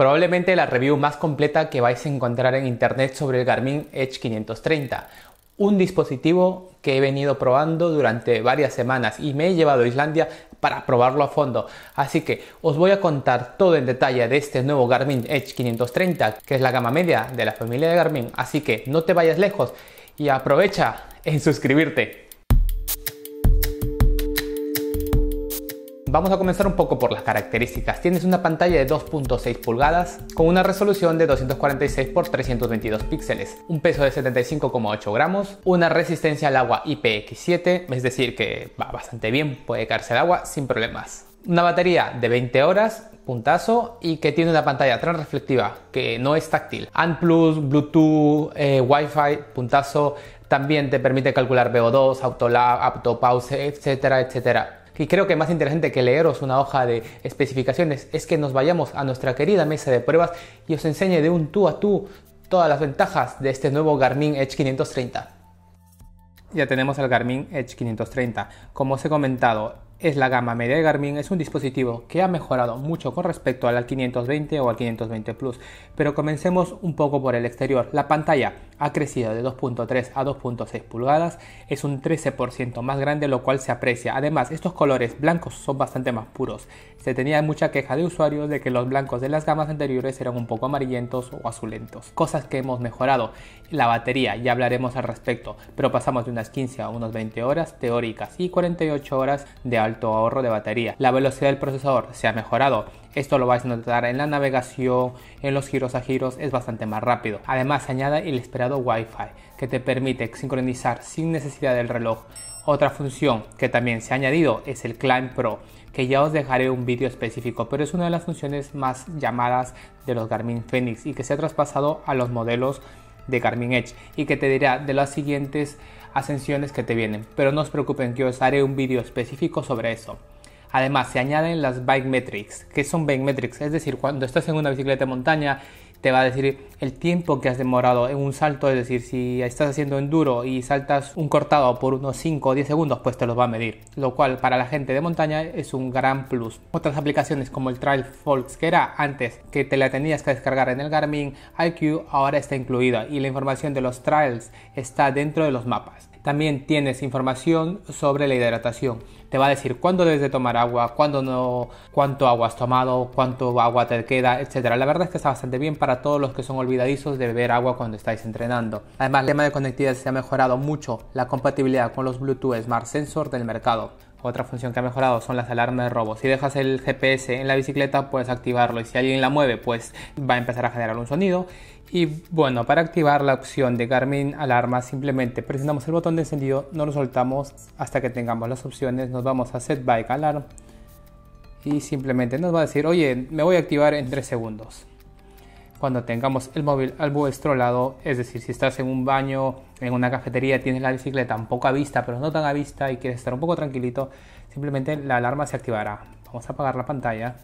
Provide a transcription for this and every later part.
probablemente la review más completa que vais a encontrar en internet sobre el Garmin Edge 530, un dispositivo que he venido probando durante varias semanas y me he llevado a Islandia para probarlo a fondo. Así que os voy a contar todo en detalle de este nuevo Garmin Edge 530, que es la gama media de la familia de Garmin. Así que no te vayas lejos y aprovecha en suscribirte. Vamos a comenzar un poco por las características. Tienes una pantalla de 2.6 pulgadas con una resolución de 246 x 322 píxeles, un peso de 75,8 gramos, una resistencia al agua IPX7, es decir que va bastante bien, puede caerse el agua sin problemas. Una batería de 20 horas, puntazo, y que tiene una pantalla transreflectiva que no es táctil. plus Bluetooth, eh, Wi-Fi, puntazo. También te permite calcular VO2, Autolab, Aptopause, etcétera, etcétera y creo que más interesante que leeros una hoja de especificaciones es que nos vayamos a nuestra querida mesa de pruebas y os enseñe de un tú a tú todas las ventajas de este nuevo Garmin Edge 530. Ya tenemos el Garmin Edge 530. Como os he comentado, es la gama media de Garmin, es un dispositivo que ha mejorado mucho con respecto al 520 o al 520 Plus. Pero comencemos un poco por el exterior. La pantalla ha crecido de 2.3 a 2.6 pulgadas, es un 13% más grande lo cual se aprecia. Además, estos colores blancos son bastante más puros. Se tenía mucha queja de usuarios de que los blancos de las gamas anteriores eran un poco amarillentos o azulentos. Cosas que hemos mejorado. La batería, ya hablaremos al respecto, pero pasamos de unas 15 a unas 20 horas teóricas y 48 horas de alto ahorro de batería. La velocidad del procesador se ha mejorado esto lo vais a notar en la navegación, en los giros a giros, es bastante más rápido. Además se añade el esperado Wi-Fi que te permite sincronizar sin necesidad del reloj. Otra función que también se ha añadido es el Climb Pro, que ya os dejaré un vídeo específico, pero es una de las funciones más llamadas de los Garmin Fenix y que se ha traspasado a los modelos de Garmin Edge y que te dirá de las siguientes ascensiones que te vienen. Pero no os preocupen que os haré un vídeo específico sobre eso. Además, se añaden las bike metrics. que son bike metrics? Es decir, cuando estás en una bicicleta de montaña, te va a decir el tiempo que has demorado en un salto. Es decir, si estás haciendo enduro y saltas un cortado por unos 5 o 10 segundos, pues te los va a medir. Lo cual para la gente de montaña es un gran plus. Otras aplicaciones como el Trail Folks, que era antes que te la tenías que descargar en el Garmin IQ, ahora está incluida y la información de los trails está dentro de los mapas. También tienes información sobre la hidratación. Te va a decir cuándo debes de tomar agua, cuándo no, cuánto agua has tomado, cuánto agua te queda, etc. La verdad es que está bastante bien para todos los que son olvidadizos de beber agua cuando estáis entrenando. Además, el tema de conectividad se ha mejorado mucho la compatibilidad con los Bluetooth Smart Sensor del mercado. Otra función que ha mejorado son las alarmas de robo. Si dejas el GPS en la bicicleta, puedes activarlo y si alguien la mueve, pues va a empezar a generar un sonido. Y bueno, para activar la opción de Garmin Alarma, simplemente presionamos el botón de encendido, no lo soltamos hasta que tengamos las opciones. Nos vamos a Set Bike Alarm y simplemente nos va a decir, oye, me voy a activar en 3 segundos cuando tengamos el móvil al vuestro lado, es decir, si estás en un baño, en una cafetería, tienes la bicicleta un poco a vista, pero no tan a vista y quieres estar un poco tranquilito, simplemente la alarma se activará. Vamos a apagar la pantalla.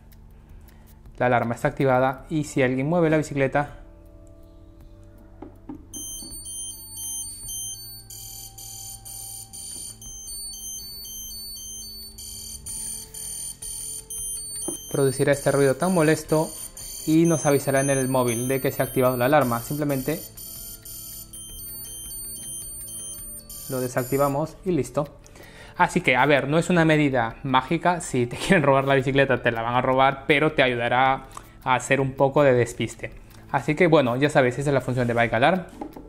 La alarma está activada y si alguien mueve la bicicleta, producirá este ruido tan molesto y nos avisará en el móvil de que se ha activado la alarma. Simplemente lo desactivamos y listo. Así que, a ver, no es una medida mágica, si te quieren robar la bicicleta te la van a robar, pero te ayudará a hacer un poco de despiste. Así que bueno, ya sabes, esa es la función de Bike Alarm.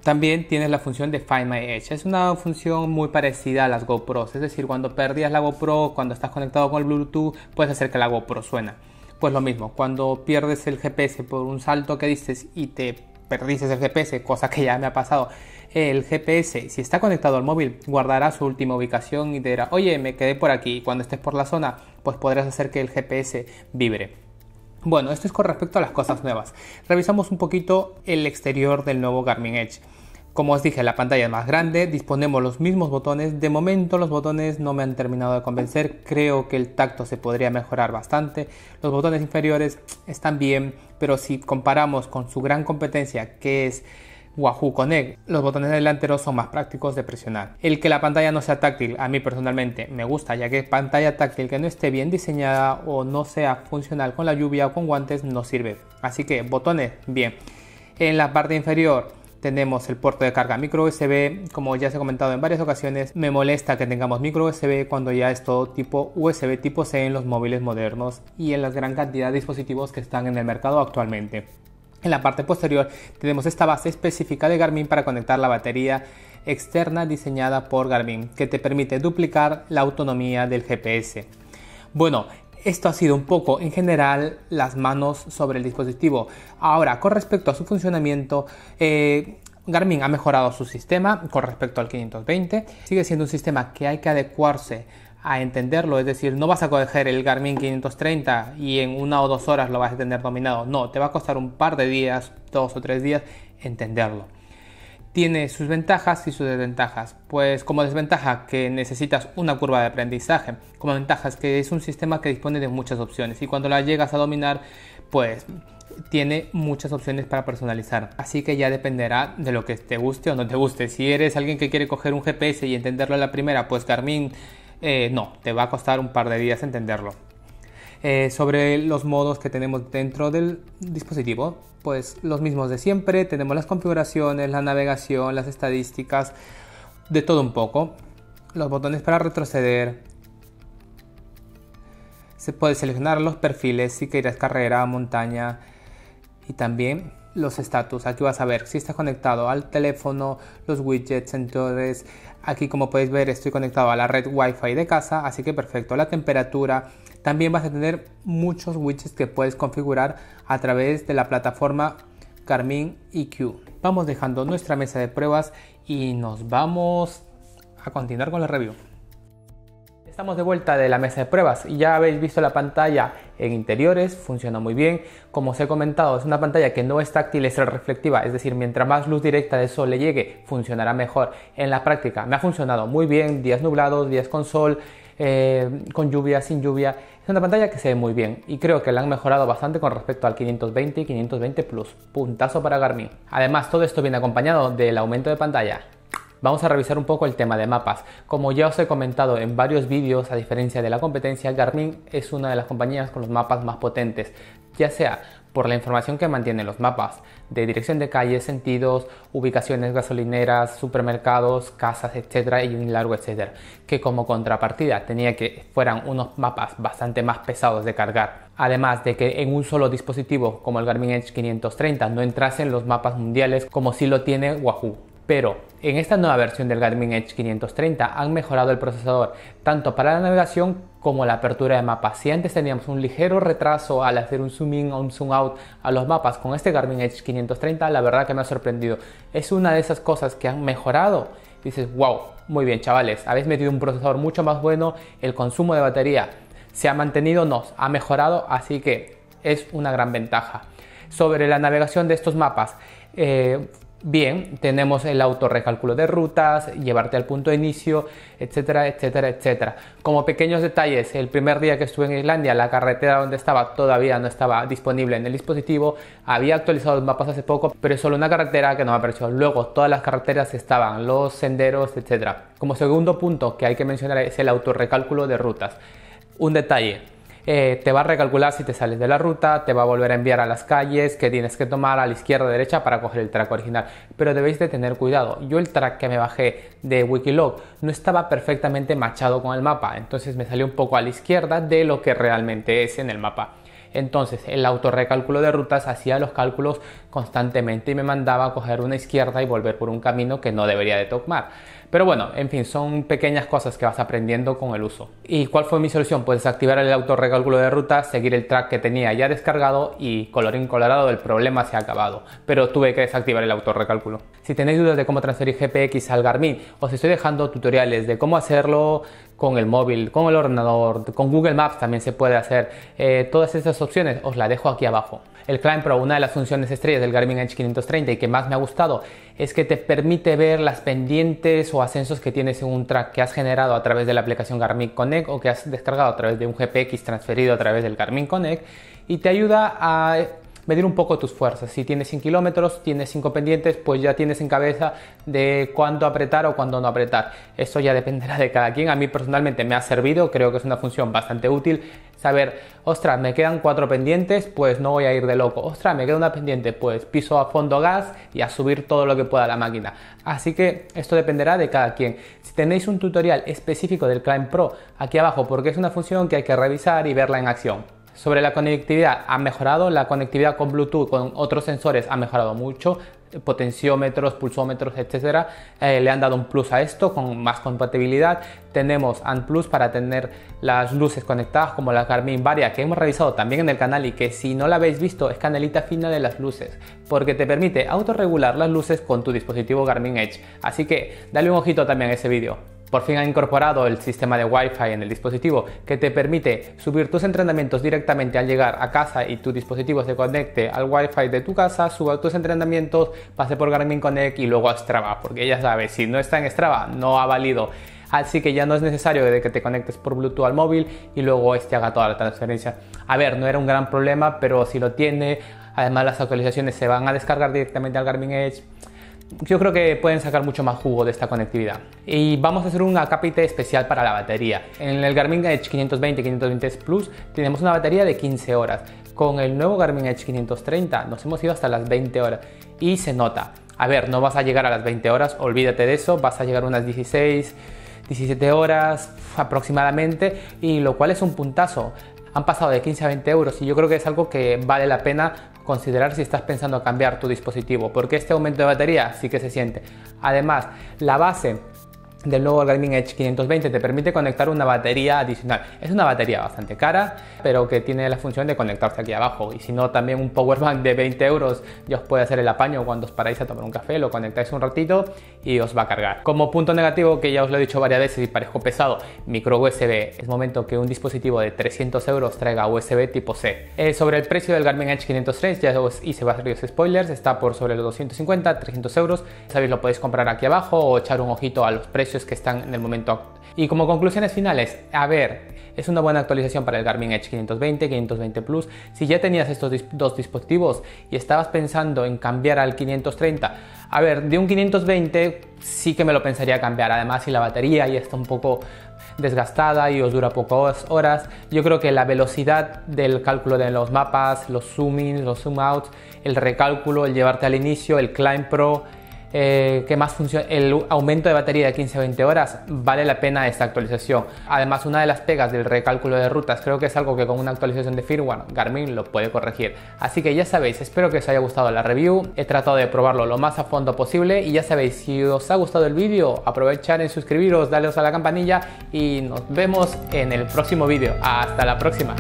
También tienes la función de Find My Edge. Es una función muy parecida a las GoPros, es decir, cuando perdías la GoPro, cuando estás conectado con el Bluetooth, puedes hacer que la GoPro suena. Pues lo mismo, cuando pierdes el GPS por un salto que dices y te perdiste el GPS, cosa que ya me ha pasado, el GPS, si está conectado al móvil, guardará su última ubicación y te dirá, oye, me quedé por aquí. Cuando estés por la zona, pues podrás hacer que el GPS vibre. Bueno, esto es con respecto a las cosas nuevas. Revisamos un poquito el exterior del nuevo Garmin Edge. Como os dije, la pantalla es más grande, disponemos los mismos botones. De momento los botones no me han terminado de convencer, creo que el tacto se podría mejorar bastante. Los botones inferiores están bien, pero si comparamos con su gran competencia, que es Wahoo Connect, los botones delanteros son más prácticos de presionar. El que la pantalla no sea táctil, a mí personalmente me gusta, ya que pantalla táctil que no esté bien diseñada o no sea funcional con la lluvia o con guantes no sirve. Así que botones, bien. En la parte inferior tenemos el puerto de carga micro USB, como ya se ha comentado en varias ocasiones, me molesta que tengamos micro USB cuando ya es todo tipo USB tipo C en los móviles modernos y en la gran cantidad de dispositivos que están en el mercado actualmente. En la parte posterior tenemos esta base específica de Garmin para conectar la batería externa diseñada por Garmin, que te permite duplicar la autonomía del GPS. Bueno, esto ha sido un poco en general las manos sobre el dispositivo. Ahora, con respecto a su funcionamiento, eh, Garmin ha mejorado su sistema con respecto al 520. Sigue siendo un sistema que hay que adecuarse a entenderlo, es decir, no vas a coger el Garmin 530 y en una o dos horas lo vas a tener dominado, no, te va a costar un par de días, dos o tres días entenderlo tiene sus ventajas y sus desventajas. Pues como desventaja que necesitas una curva de aprendizaje, como es que es un sistema que dispone de muchas opciones y cuando la llegas a dominar, pues tiene muchas opciones para personalizar. Así que ya dependerá de lo que te guste o no te guste. Si eres alguien que quiere coger un GPS y entenderlo a la primera, pues Carmín, eh, no, te va a costar un par de días entenderlo. Eh, sobre los modos que tenemos dentro del dispositivo. Pues los mismos de siempre, tenemos las configuraciones, la navegación, las estadísticas, de todo un poco. Los botones para retroceder. Se puede seleccionar los perfiles si quieres carrera, montaña y también los estatus. Aquí vas a ver si está conectado al teléfono, los widgets, sensores, Aquí como podéis ver estoy conectado a la red Wi-Fi de casa, así que perfecto. La temperatura, también vas a tener muchos widgets que puedes configurar a través de la plataforma Carmin EQ. Vamos dejando nuestra mesa de pruebas y nos vamos a continuar con la review. Estamos de vuelta de la mesa de pruebas y ya habéis visto la pantalla en interiores, funciona muy bien. Como os he comentado, es una pantalla que no es táctil, es reflectiva, es decir, mientras más luz directa de sol le llegue, funcionará mejor. En la práctica me ha funcionado muy bien, días nublados, días con sol, eh, con lluvia, sin lluvia. Es una pantalla que se ve muy bien y creo que la han mejorado bastante con respecto al 520 y 520 Plus. Puntazo para Garmin. Además, todo esto viene acompañado del aumento de pantalla. Vamos a revisar un poco el tema de mapas. Como ya os he comentado en varios vídeos, a diferencia de la competencia, Garmin es una de las compañías con los mapas más potentes, ya sea por la información que mantienen los mapas, de dirección de calles, sentidos, ubicaciones gasolineras, supermercados, casas, etcétera, y un largo etcétera, que como contrapartida tenía que fueran unos mapas bastante más pesados de cargar. Además de que en un solo dispositivo como el Garmin Edge 530 no entrasen los mapas mundiales como si lo tiene Wahoo. Pero en esta nueva versión del Garmin Edge 530 han mejorado el procesador tanto para la navegación como la apertura de mapas. Si antes teníamos un ligero retraso al hacer un zoom in o un zoom out a los mapas, con este Garmin Edge 530 la verdad que me ha sorprendido. Es una de esas cosas que han mejorado. Dices, wow, muy bien chavales, habéis metido un procesador mucho más bueno, el consumo de batería se ha mantenido, no, ha mejorado, así que es una gran ventaja. Sobre la navegación de estos mapas, eh, Bien, tenemos el autorrecálculo de rutas, llevarte al punto de inicio, etcétera, etcétera, etcétera. Como pequeños detalles, el primer día que estuve en Islandia, la carretera donde estaba todavía no estaba disponible en el dispositivo. Había actualizado los mapas hace poco, pero solo una carretera que nos apareció. Luego, todas las carreteras estaban, los senderos, etcétera. Como segundo punto que hay que mencionar es el autorrecálculo de rutas. Un detalle, eh, te va a recalcular si te sales de la ruta, te va a volver a enviar a las calles que tienes que tomar a la izquierda o derecha para coger el track original. Pero debéis de tener cuidado. Yo el track que me bajé de Wikiloc no estaba perfectamente machado con el mapa, entonces me salió un poco a la izquierda de lo que realmente es en el mapa. Entonces el autorrecálculo de rutas hacía los cálculos constantemente y me mandaba a coger una izquierda y volver por un camino que no debería de tomar. Pero bueno, en fin, son pequeñas cosas que vas aprendiendo con el uso. ¿Y cuál fue mi solución? Pues desactivar el autorrecálculo de ruta, seguir el track que tenía ya descargado y colorín colorado el problema se ha acabado. Pero tuve que desactivar el autorrecálculo. Si tenéis dudas de cómo transferir GPX al Garmin, os estoy dejando tutoriales de cómo hacerlo con el móvil, con el ordenador, con Google Maps también se puede hacer. Eh, todas esas opciones os las dejo aquí abajo. El Climb Pro, una de las funciones estrellas del Garmin Edge 530 y que más me ha gustado, es que te permite ver las pendientes o ascensos que tienes en un track que has generado a través de la aplicación Garmin Connect o que has descargado a través de un GPX transferido a través del Garmin Connect y te ayuda a medir un poco tus fuerzas. Si tienes 100 kilómetros, tienes 5 pendientes, pues ya tienes en cabeza de cuándo apretar o cuándo no apretar. Eso ya dependerá de cada quien. A mí personalmente me ha servido, creo que es una función bastante útil saber, ostras, me quedan cuatro pendientes, pues no voy a ir de loco. Ostras, me queda una pendiente, pues piso a fondo gas y a subir todo lo que pueda la máquina. Así que esto dependerá de cada quien. Si tenéis un tutorial específico del Climb Pro aquí abajo, porque es una función que hay que revisar y verla en acción. Sobre la conectividad, ha mejorado. La conectividad con Bluetooth, con otros sensores, ha mejorado mucho potenciómetros, pulsómetros, etcétera, eh, le han dado un plus a esto con más compatibilidad. Tenemos Plus para tener las luces conectadas, como la Garmin Varia que hemos revisado también en el canal y que si no la habéis visto es canalita fina de las luces, porque te permite autorregular las luces con tu dispositivo Garmin Edge. Así que dale un ojito también a ese vídeo. Por fin ha incorporado el sistema de Wi-Fi en el dispositivo que te permite subir tus entrenamientos directamente al llegar a casa y tu dispositivo se conecte al Wi-Fi de tu casa, suba tus entrenamientos, pase por Garmin Connect y luego a Strava, porque ya sabes, si no está en Strava no ha valido. Así que ya no es necesario de que te conectes por Bluetooth al móvil y luego este haga toda la transferencia. A ver, no era un gran problema, pero si lo tiene, además las actualizaciones se van a descargar directamente al Garmin Edge yo creo que pueden sacar mucho más jugo de esta conectividad. Y vamos a hacer un acápite especial para la batería. En el Garmin Edge 520 520 Plus tenemos una batería de 15 horas. Con el nuevo Garmin Edge 530 nos hemos ido hasta las 20 horas y se nota. A ver, no vas a llegar a las 20 horas, olvídate de eso, vas a llegar a unas 16, 17 horas aproximadamente, y lo cual es un puntazo han pasado de 15 a 20 euros y yo creo que es algo que vale la pena considerar si estás pensando cambiar tu dispositivo, porque este aumento de batería sí que se siente. Además, la base del nuevo Garmin Edge 520 te permite conectar una batería adicional. Es una batería bastante cara, pero que tiene la función de conectarse aquí abajo. Y si no, también un power bank de 20 euros ya os puede hacer el apaño cuando os paráis a tomar un café, lo conectáis un ratito y os va a cargar. Como punto negativo, que ya os lo he dicho varias veces y parezco pesado, micro USB. Es momento que un dispositivo de 300 euros traiga USB tipo C. Eh, sobre el precio del Garmin Edge 503, ya os hice varios spoilers, está por sobre los 250, 300 euros. Sabéis, lo podéis comprar aquí abajo o echar un ojito a los precios que están en el momento. Y como conclusiones finales, a ver, es una buena actualización para el Garmin Edge 520, 520 Plus. Si ya tenías estos dos dispositivos y estabas pensando en cambiar al 530, a ver, de un 520 sí que me lo pensaría cambiar. Además, si la batería ya está un poco desgastada y os dura pocas horas, yo creo que la velocidad del cálculo de los mapas, los zoom los zoom outs, el recálculo, el llevarte al inicio, el climb pro, eh, que más funciona, el aumento de batería de 15 a 20 horas, vale la pena esta actualización. Además, una de las pegas del recálculo de rutas, creo que es algo que con una actualización de firmware Garmin lo puede corregir. Así que ya sabéis, espero que os haya gustado la review, he tratado de probarlo lo más a fondo posible y ya sabéis, si os ha gustado el vídeo, aprovechar en suscribiros, darle a la campanilla y nos vemos en el próximo vídeo. Hasta la próxima.